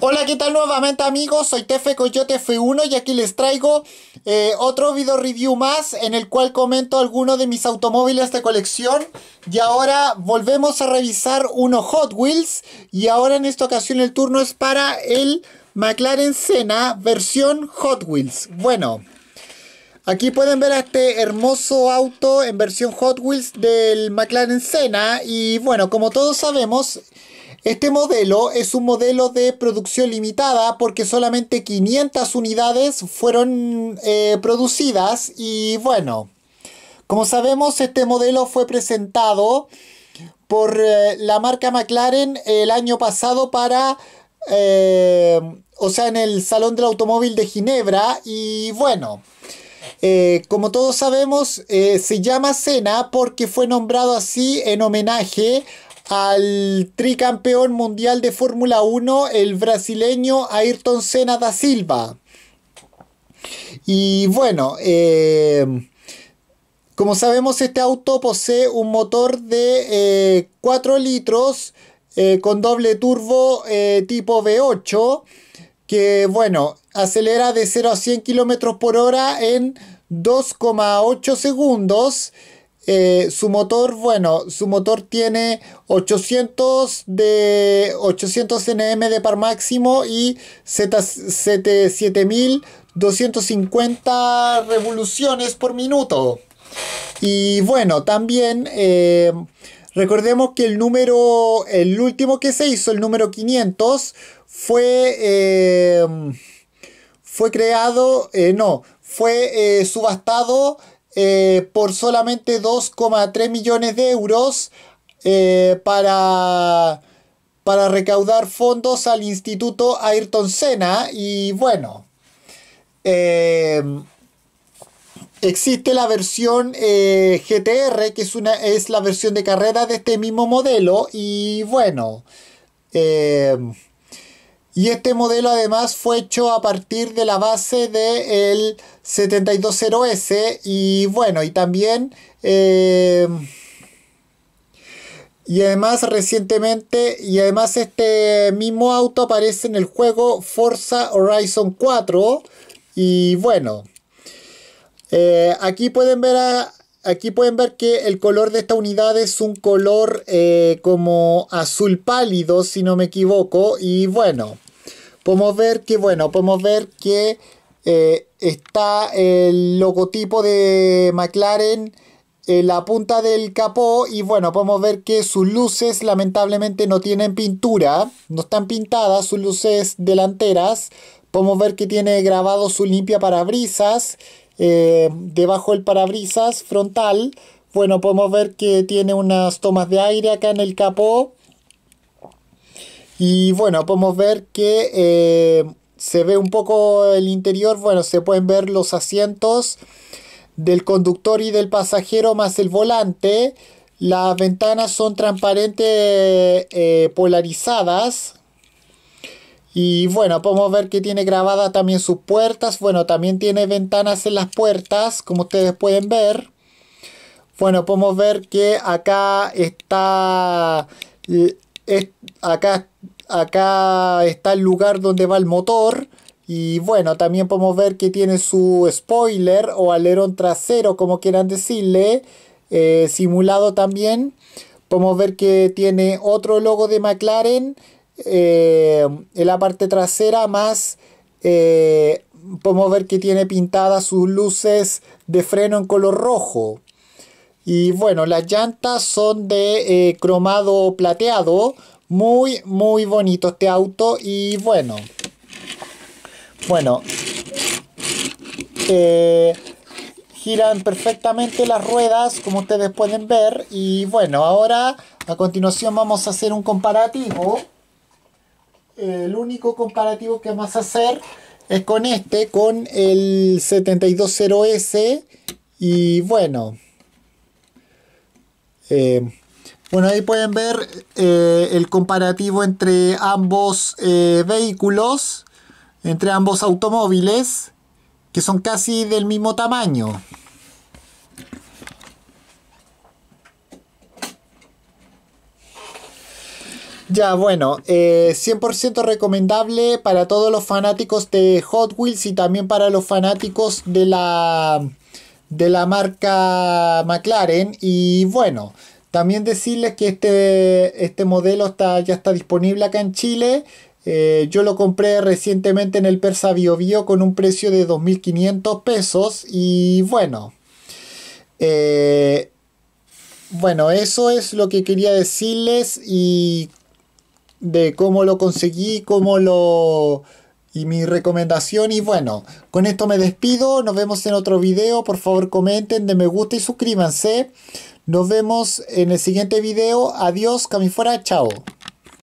Hola, ¿qué tal nuevamente amigos? Soy Tefe Coyote F1 y aquí les traigo eh, otro video review más en el cual comento alguno de mis automóviles de colección. Y ahora volvemos a revisar uno Hot Wheels y ahora en esta ocasión el turno es para el McLaren Senna versión Hot Wheels. Bueno, Aquí pueden ver este hermoso auto en versión Hot Wheels del McLaren Senna y bueno, como todos sabemos, este modelo es un modelo de producción limitada porque solamente 500 unidades fueron eh, producidas y bueno, como sabemos este modelo fue presentado por eh, la marca McLaren el año pasado para, eh, o sea, en el Salón del Automóvil de Ginebra y bueno. como todos sabemos, se llama Cena porque fue nombrado así en homenaje al tricampeón mundial de Fórmula 1, el brasileño Ayrton Senna da Silva. Y bueno, eh, como sabemos este auto posee un motor de 4 eh, litros eh, con doble turbo tipo V8 que bueno, acelera de 0 a 100 km por hora en 2,8 segundos eh, su motor, bueno, su motor tiene 800 de 800 Nm de par máximo y 7250 revoluciones por minuto. Y bueno, también eh, recordemos que el número, el último que se hizo, el número 500, fue, eh, fue creado, no, fue subastado eh, por solamente 2,3 millones de euros eh, para, para recaudar fondos al Instituto Ayrton Senna. Y bueno, eh, existe la versión GTR, que es, una, es la versión de carrera de este mismo modelo. Y bueno, y este modelo además fue hecho a partir de la base del 720S y bueno, y también... Eh, y además recientemente, y además este mismo auto aparece en el juego Forza Horizon 4. Y bueno, eh, aquí pueden ver Aquí pueden ver que el color de esta unidad es un color eh, como azul pálido, si no me equivoco. Y bueno, podemos ver que, bueno, podemos ver que eh, está el logotipo de McLaren en la punta del capó y bueno, podemos ver que sus luces lamentablemente no tienen pintura, no están pintadas sus luces delanteras. Podemos ver que tiene grabado su limpia parabrisas eh, debajo del parabrisas frontal. Bueno, podemos ver que tiene unas tomas de aire acá en el capó. Y bueno, podemos ver que eh, se ve un poco el interior, bueno, se pueden ver los asientos del conductor y del pasajero más el volante. Las ventanas son transparentes eh, polarizadas. Y bueno, podemos ver que tiene grabadas también sus puertas. Bueno, también tiene ventanas en las puertas, como ustedes pueden ver. Bueno, podemos ver que acá está es, acá, acá está el lugar donde va el motor. Y bueno, también podemos ver que tiene su spoiler o alerón trasero, como quieran decirle, eh, simulado también. Podemos ver que tiene otro logo de McLaren eh, en la parte trasera, más eh, podemos ver que tiene pintadas sus luces de freno en color rojo. Y bueno, las llantas son de eh, cromado plateado. Muy, muy bonito este auto. Y bueno. Bueno. Eh, giran perfectamente las ruedas, como ustedes pueden ver. Y bueno, ahora a continuación vamos a hacer un comparativo. El único comparativo que vamos a hacer es con este, con el 720S. Y bueno. Eh, bueno, ahí pueden ver eh, el comparativo entre ambos eh, vehículos, entre ambos automóviles, que son casi del mismo tamaño. Ya, bueno, 100% recomendable para todos los fanáticos de Hot Wheels y también para los fanáticos de la de la marca McLaren. Y bueno, también decirles que este, este modelo está, ya está disponible acá en Chile. Eh, yo lo compré recientemente en el Persa Bio Bio con un precio de 2.500 pesos. Y bueno, eh, bueno, eso es lo que quería decirles y de cómo lo conseguí, cómo lo y mi recomendación. Y bueno, con esto me despido. Nos vemos en otro video. Por favor comenten, de me gusta y suscríbanse. Nos vemos en el siguiente video. Adiós, cami fuera, chao.